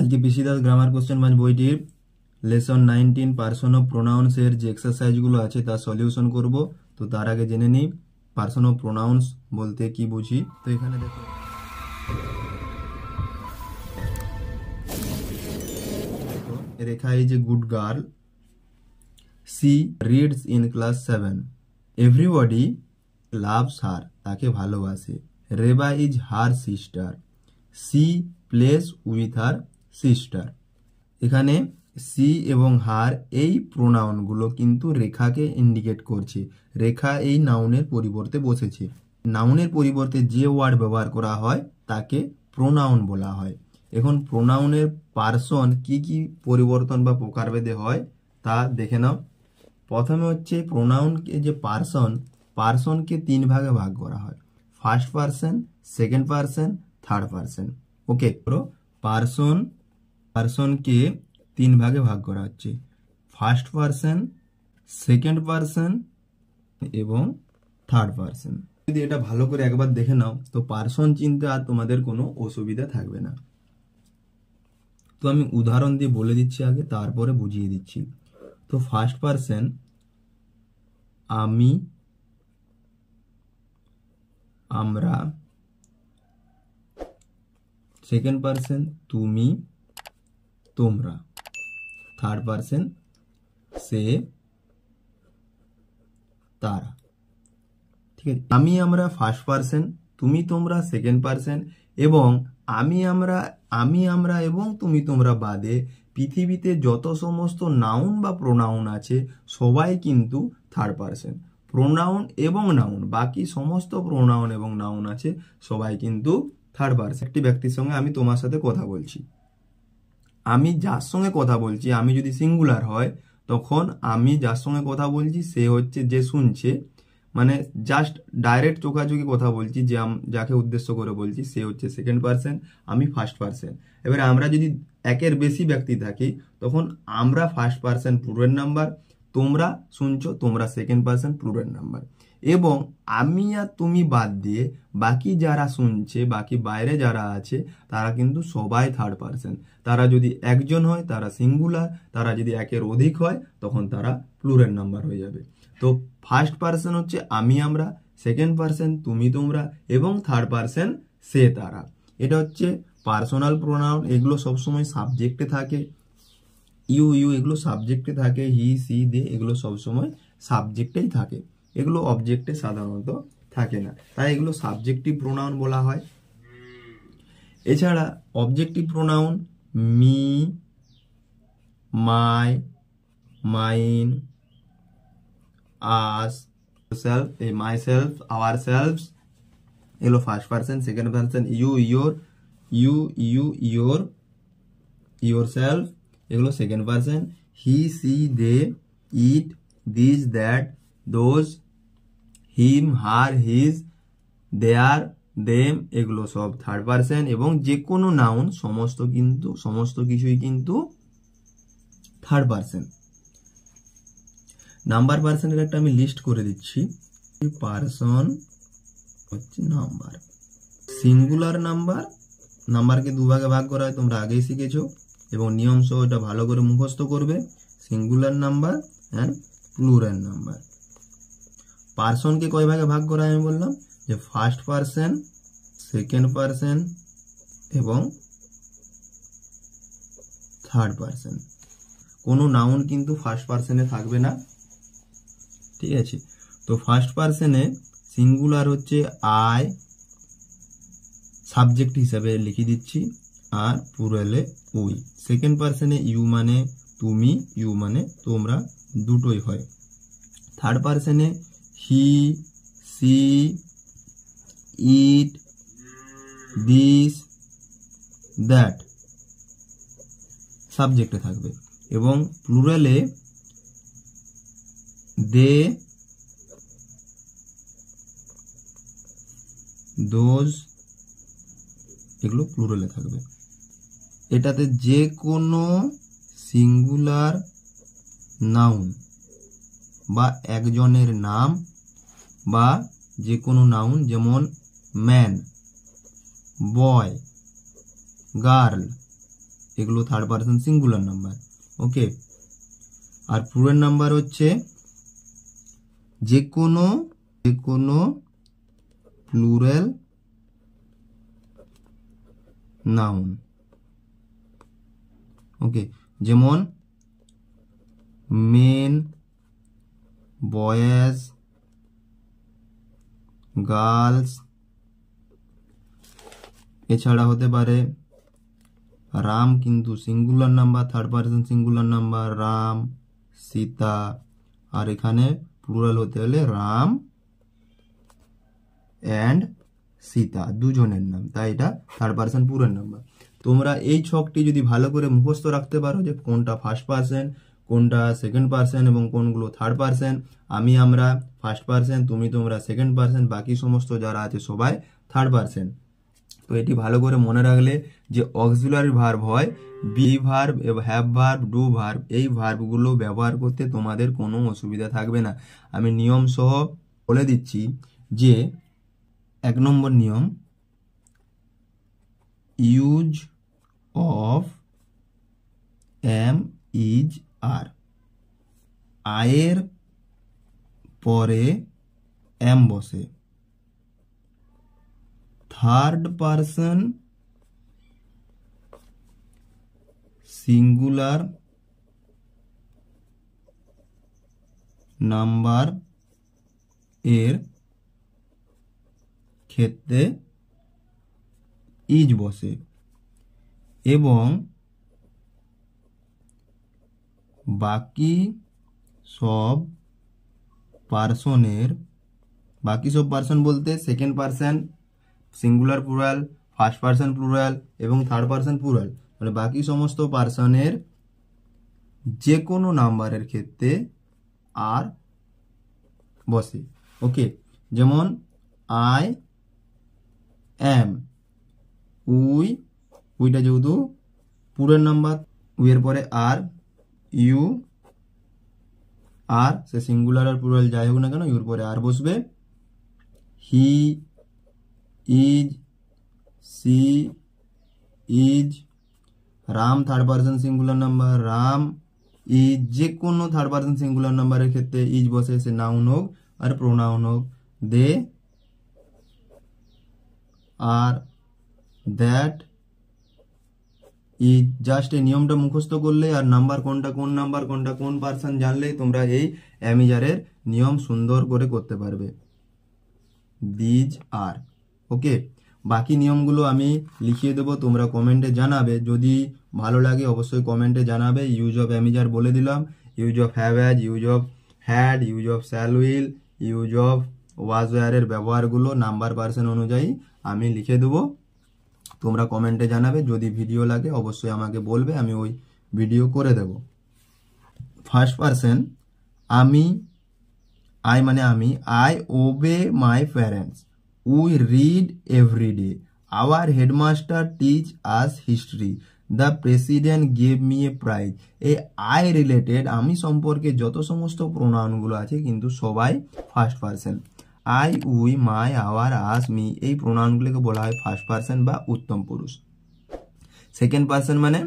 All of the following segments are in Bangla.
আজকে পিসি দাস গ্রামার কোশ্চেন মানে বইটির লেসন নাইনটিন পার্সন অফ এর যে এক্সারসাইজগুলো আছে তার সলিউশন করব তো তার আগে জেনে নিই পার্সন অফ প্রোনাউন্স বলতে কি বুঝি তো এখানে দেখো Rekha is a good girl she reads in class seven everybody loves her তাকে ভালোবাসে Reba is her sister she plays with her sister এখানে সি এবং হার এই প্রোনাউনগুলো কিন্তু রেখাকে ইন্ডিকেট করছে রেখা এই নাউনের পরিবর্তে বসেছে নাউনের পরিবর্তে যে ওয়ার্ড ব্যবহার করা হয় তাকে প্রোনাউন বলা হয় এখন প্রোনাউনের পার্সন কি কি পরিবর্তন বা প্রকারভেদে হয় তা দেখে নাও প্রথমে হচ্ছে প্রোনাউনকে যে পার্সন পার্সনকে তিন ভাগে ভাগ করা হয় first person second person third person okay person পার্সনকে তিন ভাগে ভাগ করা হচ্ছে ফার্স্ট পার্সন সেকেন্ড পার্সন এবং থার্ড পার্সন যদি এটা ভালো করে একবার দেখে নাও তো পার্সন চিনতে আর তোমাদের কোনো অসুবিধা থাকবে না তো আমি উদাহরণ দিয়ে বলে দিচ্ছি আগে তারপরে বুঝিয়ে দিচ্ছি তো ফার্স্ট পার্সন আমি আমরা সেকেন্ড পার্সন তুমি তোমরা থার্ড পারসন সে তারা ঠিক আছে আমি আমরা ফার্স্ট পারসন তুমি তোমরা সেকেন্ড পারসন এবং আমি আমরা আমি আমরা এবং তুমি তোমরা বাদে পৃথিবীতে যত সমস্ত নাউন বা প্রোনাউন আছে সবাই কিন্তু থার্ড পারসন প্রোনাউন এবং নাউন বাকি সমস্ত প্রোনাউন এবং নাউন আছে সবাই কিন্তু থার্ড পারসন একটি ব্যক্তির সঙ্গে আমি তোমার সাথে কথা বলছি আমি যার সঙ্গে কথা বলছি আমি যদি সিঙ্গুলার হয় তখন আমি যার সঙ্গে কথা বলছি সে হচ্ছে যে শুনছে মানে জাস্ট ডাইরেক্ট চোখাচোখি কথা বলছি যে যাকে উদ্দেশ্য করে বলছি সে হচ্ছে সেকেন্ড পার্সন আমি ফার্স্ট পার্সন এবার আমরা যদি একের বেশি ব্যক্তি থাকি তখন আমরা ফার্স্ট পার্সন পুরের নাম্বার তোমরা শুনছো তোমরা সেকেন্ড পার্সন প্লুরাল নাম্বার এবং আমি আর তুমি বাদ দিয়ে বাকি যারা শুনছে বাকি বাইরে যারা আছে তারা কিন্তু সবাই থার্ড পার্সন তারা যদি একজন হয় তারা সিঙ্গুলার তারা যদি একের অধিক হয় তখন তারা প্লুরাল নাম্বার হয়ে যাবে তো ফার্স্ট পার্সন হচ্ছে আমি আমরা সেকেন্ড পার্সন তুমি তোমরা এবং থার্ড পার্সন সে তারা এটা হচ্ছে পার্সোনাল প্রোনাউন এগুলো সবসময় সাবজেক্টে থাকে ইউ ইউ এগুলো সাবজেক্টে থাকে হি সি দে এগুলো সবসময় সাবজেক্টেই থাকে এগুলো অবজেক্টে সাধারণত থাকে না তাই এগুলো সাবজেক্টিভ প্রোনাউন বলা হয় এছাড়া objective pronoun me my mine us self এই মাই সেলফ আওয়ার সেলফ এগুলো first person second person you your you you your yourself এগুলো second person he she they it this that those him her his their them এগুলো সব থার্ড পার্সন এবং যে কোনো নাউন সমস্ত কিন্তু সমস্ত কিছুই কিন্তু থার্ড পার্সন নাম্বার পার্সনের একটা আমি লিস্ট করে দিচ্ছি পার্সন হচ্ছে নাম্বার সিঙ্গুলার নাম্বার নাম্বারকে দুভাগে ভাগ করা হয় তোমরা আগেই শিখেছো এবং নিয়ম সহ এটা ভালো করে মুখস্থ করবে singular number and plural number পার্সনকে কয় ভাগে ভাগ করা আমি বললাম যে ফার্স্ট পার্সন সেকেন্ড পার্সন এবং থার্ড পার্সন কোনো নাউন কিন্তু ফার্স্ট পার্সনে থাকবে না ঠিক আছে তো ফার্স্ট পার্সনে সিঙ্গুলার হচ্ছে আয় সাবজেক্ট হিসাবে লিখে দিচ্ছি আর প্লুরালে ওই সেকেন্ড পার্সনে ইউ মানে তুমি ইউ মানে তোমরা দুটোই হয় থার্ড পার্সনে he she it this that সাবজেক্টে থাকবে এবং প্লুরালে দে দোজ এগুলো প্লুরালে থাকবে এটাতে যে কোনো সিঙ্গুলার নাউন বা একজনের নাম বা যে কোনো নাউন যেমন ম্যান বয় গার্ল এগুলো third person singular number okay আর পুরের নাম্বার হচ্ছে যে কোনো যে কোনো প্লুরেল নাউন ওকে যেমন মেন বয়েজ গার্লস এছাড়া হতে পারে রাম কিন্তু singular number third person singular number Ram Sita আর এখানে প্লুরাল হতে হলে রাম অ্যান্ড সীতা দুজনের নাম তাই এটা থার্ড পার্সন পুরের নাম্বার তোমরা এই ছকটি যদি ভালো করে মুখস্থ রাখতে পারো যে কোনটা ফার্স্ট পার্সেন্ট কোনটা সেকেন্ড পার্সেন্ট এবং কোনগুলো থার্ড পার্সেন্ট আমি আমরা ফার্স্ট পার্সেন্ট তুমি তোমরা সেকেন্ড পার্সেন্ট বাকি সমস্ত যারা আছে সবাই থার্ড পার্সেন্ট তো এটি ভালো করে মনে রাখলে যে অক্সিলারি ভার্ব হয় be verb have verb do verb এই ভার্বগুলো ব্যবহার করতে তোমাদের কোনো অসুবিধা থাকবে না আমি নিয়ম সহ বলে দিচ্ছি যে এক নম্বর নিয়ম use of am is are আয়ের পরে এম বসে থার্ড পারসন সিঙ্গুলার নাম্বার এর ক্ষেত্রে ইজ বসে এবং বাকি সব পার্সনের বাকি সব পার্সন বলতে second person singular plural first person plural এবং থার্ড পার্সন প্লুরাল মানে বাকি সমস্ত পার্সনের যে কোনো নাম্বারের ক্ষেত্রে আর বসে ওকে যেমন আই এম উই ওইটা যেহেতু পুরের নাম্বার উইয়ের পরে আর ইউ আর সে সিঙ্গুলার আর প্লুরাল যাই হোক না কেন ইউর পরে আর বসবে he is she is Ram third person singular number Ram is যে কোনো থার্ড পার্সন সিঙ্গুলার নাম্বারের ক্ষেত্রে ইজ বসে সে নাউন হোক আর প্রোনাউন হোক দে আর দ্যাট এই জাস্ট এই নিয়মটা মুখস্থ করলে আর নাম্বার কোনটা কোন নাম্বার কোনটা কোন পার্সন জানলেই তোমরা এই অ্যামিজারের নিয়ম সুন্দর করে করতে পারবে দিজ আর ওকে বাকি নিয়মগুলো আমি লিখিয়ে দেবো তোমরা কমেন্টে জানাবে যদি ভালো লাগে অবশ্যই কমেন্টে জানাবে ইউজ অফ অ্যামিজার বলে দিলাম use of have has use of had use of shall will use of ওয়াজওয়ারের ব্যবহারগুলো নাম্বার পার্সেন অনুযায়ী আমি লিখে দেবো তোমরা কমেন্টে জানাবে যদি ভিডিও লাগে অবশ্যই আমাকে বলবে আমি ওই ভিডিও করে দেব ফার্স্ট পারসন আমি আই মানে আমি I obey my parents we read every day our headmaster teach us history the president gave me a prize এই আই রিলেটেড আমি সম্পর্কে যত সমস্ত প্রণয়নগুলো আছে কিন্তু সবাই first person I we my our us me এই প্রোনাউনগুলোকে বলা হয় ফার্স্ট পার্সন বা উত্তম পুরুষ সেকেন্ড পার্সন মানে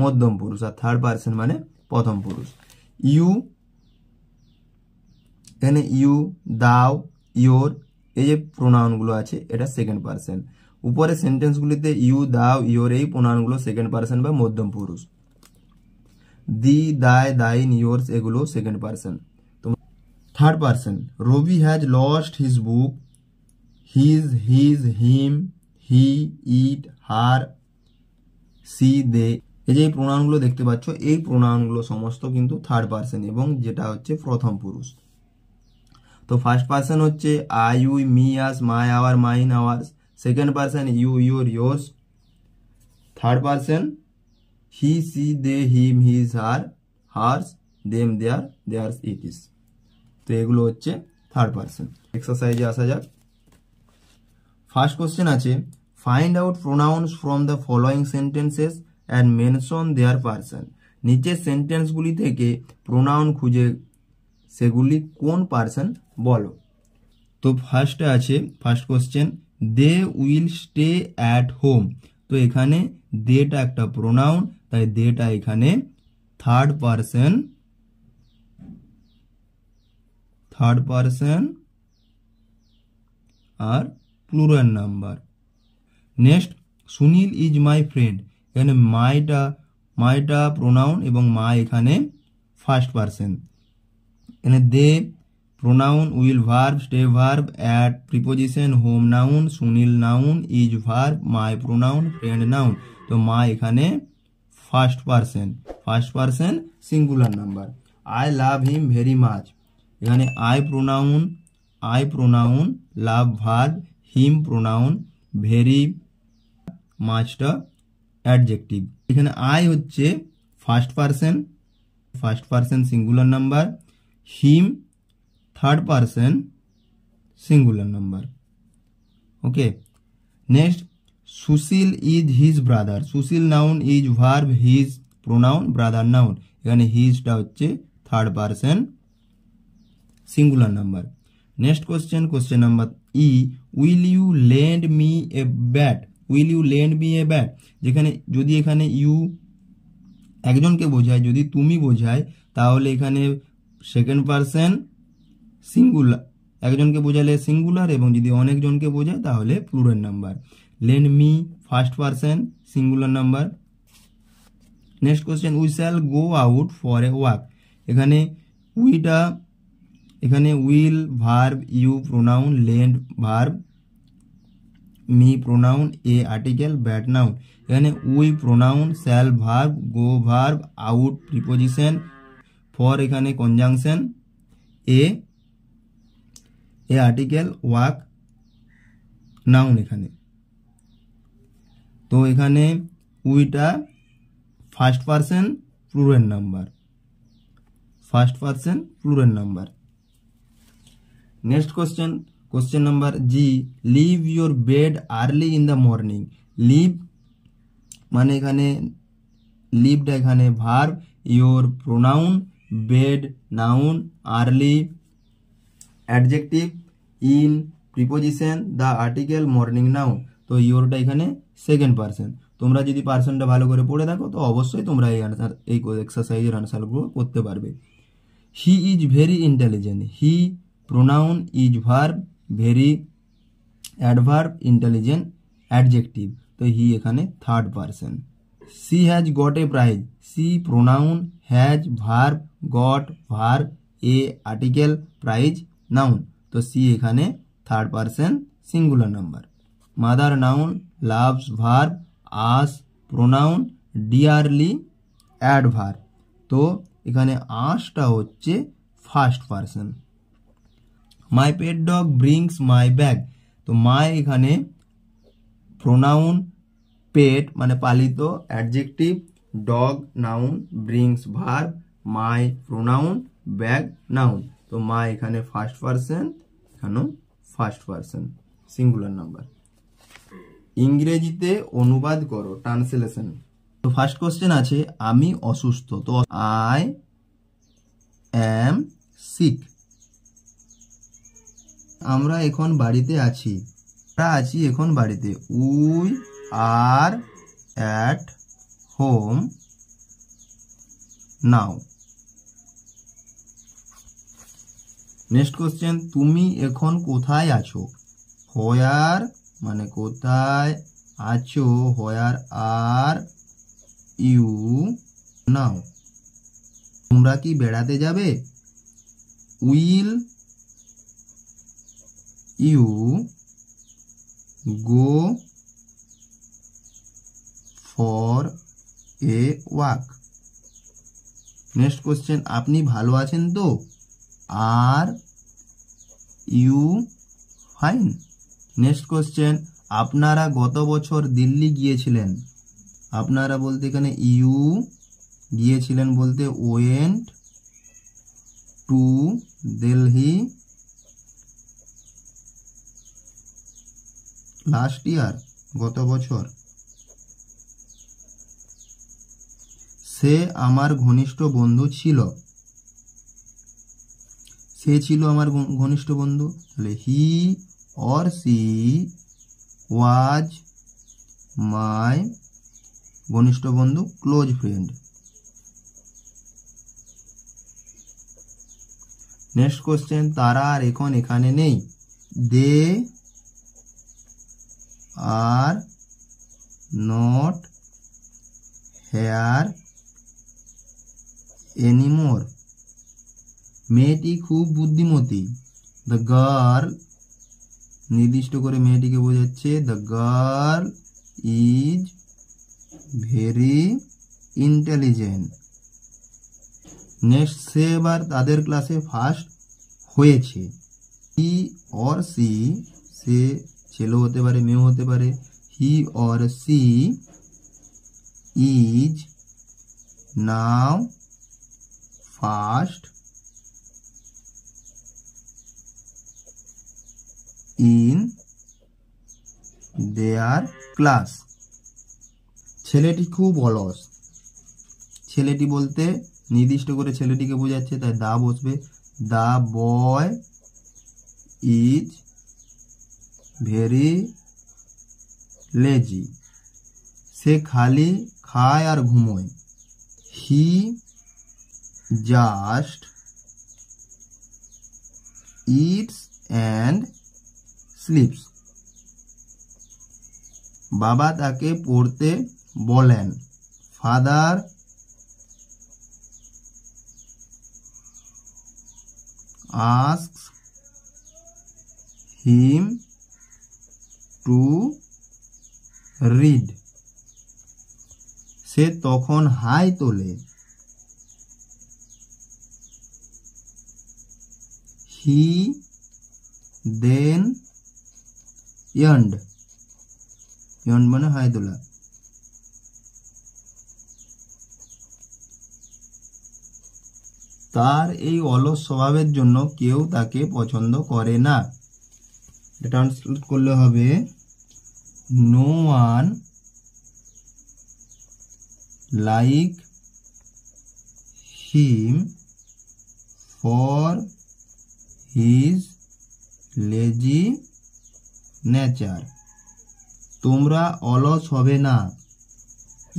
মধ্যম পুরুষ আর থার্ড পার্সন মানে প্রথম পুরুষ ইউ এখানে ইউ দাও ইয়োর এই যে প্রোনাউনগুলো আছে এটা সেকেন্ড পার্সন উপরে সেন্টেন্সগুলিতে ইউ দাও ইয়োর এই প্রোনাউনগুলো সেকেন্ড পার্সন বা মধ্যম পুরুষ দি দায় দাইন ইয়োর্স এগুলো second person third person Rabi has lost his book his his him he it her she they এই যে এই প্রণাউনগুলো দেখতে পাচ্ছ এই প্রণাউনগুলো সমস্ত কিন্তু থার্ড পার্সন এবং যেটা হচ্ছে প্রথম পুরুষ তো ফার্স্ট পার্সন হচ্ছে I you me us my our mine ours second person you your yours third person he she they him his her hers them their theirs it its তো এগুলো হচ্ছে থার্ড পার্সন এক্সারসাইজে আসা যাক ফার্স্ট কোশ্চেন আছে find out pronouns from the following sentences and mention their person নিচের সেন্টেন্সগুলি থেকে প্রোনাউন খুঁজে সেগুলি কোন পার্সন বলো তো ফার্স্টে আছে first question they will stay at home তো এখানে দেটা একটা প্রোনাউন তাই দেটা এখানে third person third person are plural number next sunil is my friend এখানে মাইটা মাইটা প্রোনাউন এবং মা এখানে ফার্স্ট পারসন এখানে they pronoun will verb stay verb at preposition home noun Sunil noun is verb my pronoun friend noun তো মা এখানে first person first person singular number I love him very much यानी I pronoun I pronoun love verb him pronoun very much the adjective यानी आई হচ্ছে first person first person singular number him third person singular number okay next Sushil is his brother Sushil noun is verb his pronoun brother noun মানে হিজ হচ্ছে third person singular number next question question number E will you land me a bat will you land me a bat যেখানে যদি এখানে ইউ একজনকে বোঝায় যদি তুমি বোঝায় তাহলে এখানে সেকেন্ড পারসন সিঙ্গুলার একজনকে বোঝালে সিঙ্গুলার এবং যদি অনেকজনকে বোঝায় তাহলে plural number lend me first person singular number next question we shall go out for a walk এখানে উইটা এখানে will verb you pronoun lend verb me pronoun a article bat noun এখানে we pronoun shall verb go verb out preposition for এখানে conjunction a a article walk noun এখানে তো এখানে উইটা first person plural number first person plural number next question question number ji leave your bed early in the morning leave মানে এখানে লিভটা এখানে verb your pronoun bed noun early adjective in preposition the article morning noun তো ইওরটা এখানে সেকেন্ড পার্সন তোমরা যদি পার্সনটা ভালো করে পড়ে থাকো তো অবশ্যই তোমরা এই আনসার এই এক্সারসাইজের আনসারগুলো করতে পারবে he is very intelligent he pronoun is verb very adverb intelligent adjective তো হি এখানে third person she has got a prize she pronoun has verb got verb a article prize noun তো সি এখানে third person singular number mother noun loves verb us pronoun dearly adverb তো এখানে আসটা হচ্ছে first person my pet dog brings my bag তো মাই এখানে প্রোনাউন পেট মানে পালিত অ্যাডজেক্টিভ ডগ নাউন ব্রিংস ভার মাই প্রোনাউন ব্যাগ নাউন তো মা এখানে ফার্স্ট মানে পার্সেন এখানেও ফার্স্ট পার্সন সিঙ্গুলার নাম্বার ইংরেজিতে অনুবাদ করো ট্রান্সলেশন তো ফার্স্ট কোশ্চেন আছে আমি অসুস্থ তো আই অ্যাম সিক আমরা এখন বাড়িতে আছি আমরা আছি এখন বাড়িতে we are at home now next question তুমি এখন কোথায় আছো হোয়ার মানে কোথায় আছো হোয়ার আর ইউ নাও তোমরা কি বেড়াতে যাবে will you go for a walk next question আপনি ভালো আছেন তো are you fine next question আপনারা গত বছর দিল্লি গিয়েছিলেন আপনারা বলতে এখানে ইউ গিয়েছিলেন বলতে went to Delhi last year গত বছর সে আমার ঘনিষ্ঠ বন্ধু ছিল সে ছিল আমার ঘনিষ্ঠ বন্ধু তাহলে হি অর সি ওয়াজ মাই ঘনিষ্ঠ বন্ধু ক্লোজ ফ্রেন্ড নেক্সট কোশ্চেন তারা আর এখন এখানে নেই দে are not here anymore মেয়েটি খুব বুদ্ধিমতী দ্য গার্ল নির্দিষ্ট করে মেয়েটিকে বোঝাচ্ছে the girl is very intelligent next সে এবার তাদের ক্লাসে ফার্স্ট হয়েছে ই অর সি সে ছেলেও হতে পারে মেয়েও হতে পারে he or she is now first in their class ছেলেটি খুব অলস ছেলেটি বলতে নির্দিষ্ট করে ছেলেটিকে বোঝাচ্ছে তাই দা বসবে the boy is very lazy से खाली खाए और घूमोए ही जस्ट ईट्स एंड স্লিপস বাবা তাকে পড়তে বলেন father asks him to read সে তখন হাই তোলে হি দেন ইয়ন্ড ইয়ন্ড মানে হাই তোলা তার এই অলস স্বভাবের জন্য কেউ তাকে পছন্দ করে না ট্রান্সলেট করলে হবে no one like him for his lazy nature তোমরা অলস হবে না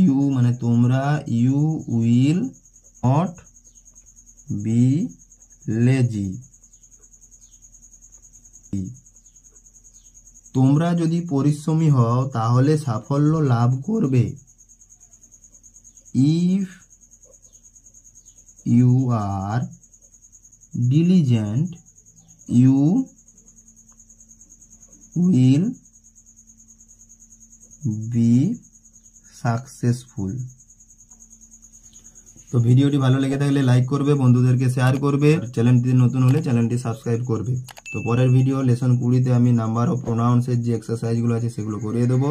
ইউ মানে তোমরা you will not be lazy তুমরা যদি পরিশ্রমী হও তাহলে সাফল্য লাভ করবে if you are diligent you will be successful তো ভিডিওটি ভালো লাগলে লাইক করবে বন্ধুদেরকে শেয়ার করবে আর চ্যানেলটি নতুন হলে চ্যানেলটি সাবস্ক্রাইব করবে তো পরের ভিডিও লেসন কুড়িতে আমি নাম্বার অফ প্রোনাউন্সের যে এক্সারসাইজগুলো আছে সেগুলো করিয়ে দেবো